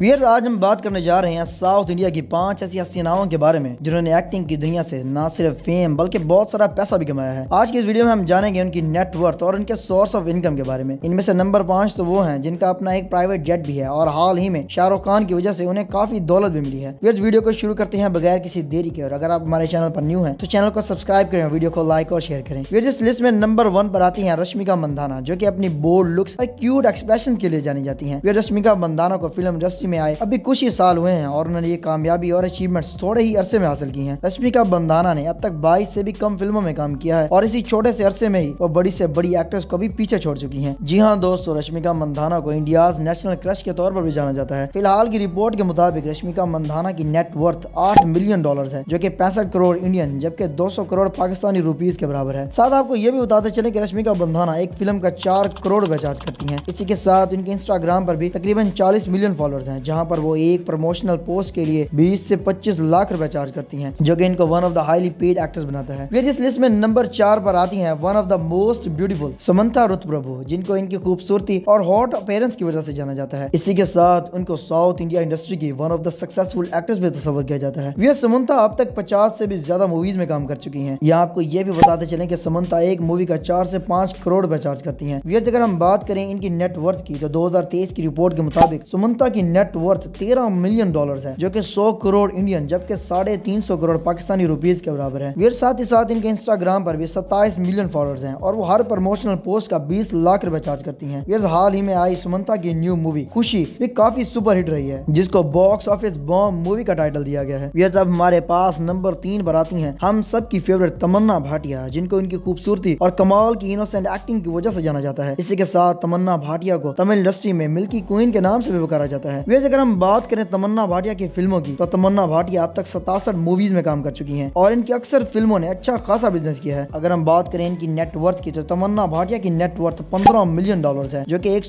वीर आज हम बात करने जा रहे हैं साउथ इंडिया की पांच ऐसी हसीनाओं के बारे में जिन्होंने एक्टिंग की दुनिया से ना सिर्फ फेम बल्कि बहुत सारा पैसा भी कमाया है आज की इस वीडियो में हम जानेंगे उनकी नेटवर्थ और उनके सोर्स ऑफ इनकम के बारे में इनमें से नंबर पांच तो वो हैं जिनका अपना एक प्राइवेट जेट भी है और हाल ही में शाहरुख खान की वजह से उन्हें काफी दौलत भी मिली है वीर वीडियो को शुरू करते हैं बगैर किसी देरी के और अगर आप हमारे चैनल पर न्यू है तो चैनल को सब्सक्राइब करें वीडियो को लाइक और शेयर करें वीर जिस लिस्ट में नंबर वन पर आती है रश्मिका मंदाना जो की अपनी बोल्ड लुक्स और क्यूट एक्सप्रेशन के लिए जानी जाती है वीर रश्मिका मंदाना को फिल्म इंडस्ट्री इंडस्ट्री में आए अभी कुछ ही साल हुए हैं और उन्होंने ये कामयाबी और अचीवमेंट थोड़े ही अरसे में हासिल की है रश्मिका बंदाना ने अब तक बाईस ऐसी भी कम फिल्मों में काम किया है और इसी छोटे से अरसे में ही वो बड़ी ऐसी बड़ी एक्ट्रेस को भी पीछे छोड़ चुकी है जी हाँ दोस्तों रश्मिका मंदाना को इंडिया नेशनल क्रश के तौर पर भी जाना जाता है फिलहाल की रिपोर्ट के मुताबिक रश्मिका मंदाना की नेटवर्थ आठ मिलियन डॉलर है जो की पैंसठ करोड़ इंडियन जबकि दो सौ करोड़ पाकिस्तानी रुपीज के बराबर है साथ आपको ये भी बताते चले की रश्मिका बंधाना एक फिल्म का चार करोड़ रुपए चार्ज करती है इसी के साथ इनके इंस्टाग्राम पर भी तकरीबन चालीस मिलियन फॉलोअर्स है हैं जहां पर वो एक प्रमोशनल पोस्ट के लिए 20 से 25 लाख रुपए चार्ज करती हैं जो कि इनको one of the highly paid actors बनाता है फिर इस लिस्ट में नंबर चार पर आती है one of the most beautiful Samantha Ruth Prabhu जिनको इनकी खूबसूरती और हॉट अपेयरेंस की वजह से जाना जाता है इसी के साथ उनको साउथ इंडिया इंडस्ट्री की one of the successful actress में तस्वर किया जाता है वे समंता अब तक पचास से भी ज्यादा मूवीज में काम कर चुकी है यहाँ आपको ये भी बताते चले की समंता एक मूवी का चार से पांच करोड़ रुपए चार्ज करती है वे अगर हम बात करें इनकी नेटवर्थ की तो दो की रिपोर्ट के मुताबिक सुमंता की नेट नेट वर्थ तेरह मिलियन डॉलर है जो की सौ करोड़ इंडियन जबकि साढ़े तीन सौ करोड़ पाकिस्तानी रुपीज के बराबर है वीर साथ ही साथ इनके इंस्टाग्राम पर भी सत्ताईस मिलियन फॉलोअर्स हैं और वो हर प्रमोशनल पोस्ट का बीस लाख रुपए चार्ज करती हैं वीर हाल ही में आई सुमंता की न्यू मूवी खुशी भी काफी सुपर हिट रही है जिसको बॉक्स ऑफिस बॉम्ब मूवी का टाइटल दिया गया है वीर जब हमारे पास नंबर तीन पर आती है हम सब की फेवरेट तमन्ना भाटिया जिनको इनकी खूबसूरती और कमाल की इनोसेंट एक्टिंग की वजह से जाना जाता है इसी के साथ तमन्ना भाटिया को तमिल इंडस्ट्री में मिल्की क्वीन के नाम से भी पुकारा जाता है वैसे अगर हम बात करें तमन्ना भाटिया की फिल्मों की तो तमन्ना भाटिया अब तक सतासठ मूवीज में काम कर चुकी है और इनकी अक्सर फिल्मों ने अच्छा खासा बिजनेस किया है अगर हम बात करें इनकी नेटवर्थ की तो तमन्ना भाटिया की नेटवर्थ पंद्रह मिलियन डॉलर है जो की एक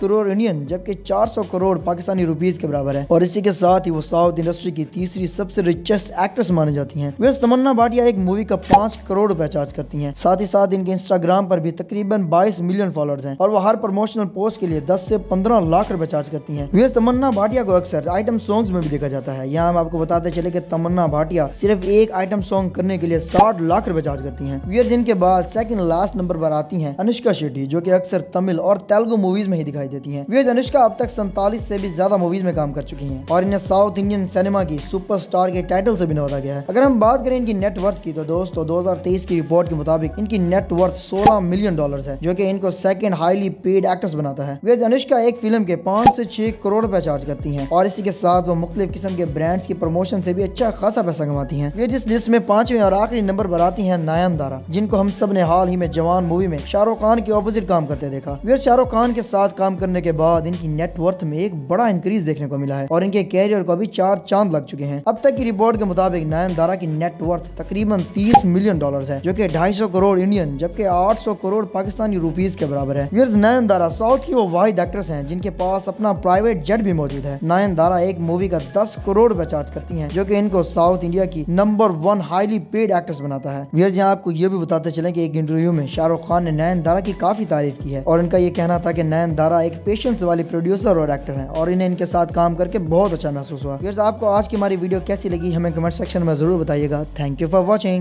करोड़ इंडियन जबकि चार करोड़ पाकिस्तानी रुपीज के बराबर है और इसी के साथ ही वो साउथ इंडस्ट्री की तीसरी सबसे रिचेस्ट एक्ट्रेस मानी जाती है वे तमन्ना भाटिया एक मूवी का पांच करोड़ रुपए चार्ज करती है साथ ही साथ इनके इंस्टाग्राम पर भी तकरीबन बाईस मिलियन फॉलोअर्स है और वो हर प्रमोशनल पोस्ट के लिए दस से पंद्रह लाख रुपए चार्ज करती है वे तमन्ना तमन्ना भाटिया को अक्सर आइटम सॉन्ग्स में भी देखा जाता है यहाँ हम आपको बताते चले कि तमन्ना भाटिया सिर्फ एक आइटम सॉन्ग करने के लिए साठ लाख रुपए चार्ज करती हैं वीर जिनके बाद सेकंड लास्ट नंबर पर आती हैं अनुष्का शेट्टी जो कि अक्सर तमिल और तेलुगु मूवीज में ही दिखाई देती है वीर अनुष्का अब तक सैतालीस से भी ज्यादा मूवीज में काम कर चुकी है और इन्हें साउथ इंडियन सिनेमा की सुपर के टाइटल से भी नवाजा गया है अगर हम बात करें इनकी नेटवर्थ की तो दोस्तों दो की रिपोर्ट के मुताबिक इनकी नेटवर्थ सोलह मिलियन डॉलर है जो की इनको सेकंड हाईली पेड एक्टर्स बनाता है वीर अनुष्का एक फिल्म के पाँच से छह करोड़ रुपए चार्ज करती हैं और इसी के साथ वो मुख्तलि किस्म के ब्रांड्स की प्रमोशन से भी अच्छा खासा पैसा कमाती हैं ये जिस लिस्ट में पांचवें और आखिरी नंबर पर आती हैं नायन दारा जिनको हम सब ने हाल ही में जवान मूवी में शाहरुख खान के ऑपोजिट काम करते देखा वे शाहरुख खान के साथ काम करने के बाद इनकी नेटवर्थ में एक बड़ा इंक्रीज देखने को मिला है और इनके कैरियर को अभी चार चांद लग चुके हैं अब तक की रिपोर्ट के मुताबिक नायन दारा की नेटवर्थ तकरीबन तीस मिलियन डॉलर है जो की ढाई सौ करोड़ इंडियन जबकि आठ सौ करोड़ पाकिस्तानी रूपीज के बराबर है वीर्स नयन दारा साउथ की वो वाहिद एक्ट्रेस है जिनके पास अपना प्राइवेट जेट भी मौजूद है नयनदारा एक मूवी का दस करोड़ रूपए चार्ज करती है जो की इनको साउथ इंडिया की number one highly paid actress बनाता है वीर जी आपको ये भी बताते चले की एक इंटरव्यू में शाहरुख खान ने धारा की काफी तारीफ की है और इनका ये कहना था की धारा एक पेशेंस वाली प्रोड्यूसर और एक्टर है और इन्हें इनके साथ काम करके बहुत अच्छा महसूस हुआ आपको आज की हमारी वीडियो कैसी लगी हमें कमेंट सेक्शन में जरूर बताइएगा थैंक यू फॉर वॉचिंग